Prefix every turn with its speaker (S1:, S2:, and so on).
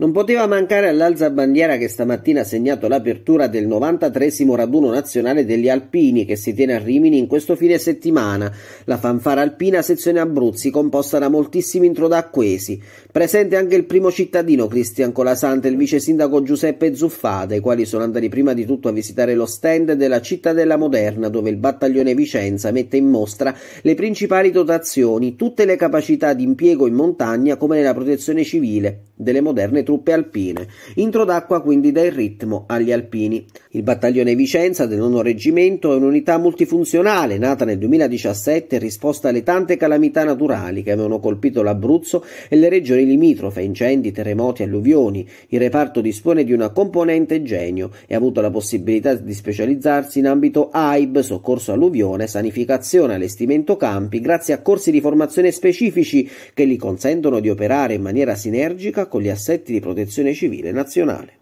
S1: Non poteva mancare all'alzabandiera che stamattina ha segnato l'apertura del 93 raduno nazionale degli alpini che si tiene a Rimini in questo fine settimana, la fanfara alpina sezione Abruzzi composta da moltissimi introdacquesi. Presente anche il primo cittadino Cristian Colasante e il vice sindaco Giuseppe Zuffada, i quali sono andati prima di tutto a visitare lo stand della Cittadella Moderna dove il battaglione Vicenza mette in mostra le principali dotazioni, tutte le capacità di impiego in montagna come nella protezione civile, delle moderne truppe alpine. Introdacqua quindi dà il ritmo agli alpini. Il battaglione Vicenza del nono Reggimento è un'unità multifunzionale nata nel 2017 in risposta alle tante calamità naturali che avevano colpito l'Abruzzo e le regioni limitrofe, incendi, terremoti, alluvioni. Il reparto dispone di una componente genio e ha avuto la possibilità di specializzarsi in ambito AIB, soccorso alluvione, sanificazione, allestimento campi, grazie a corsi di formazione specifici che gli consentono di operare in maniera sinergica con gli assetti di di protezione civile nazionale.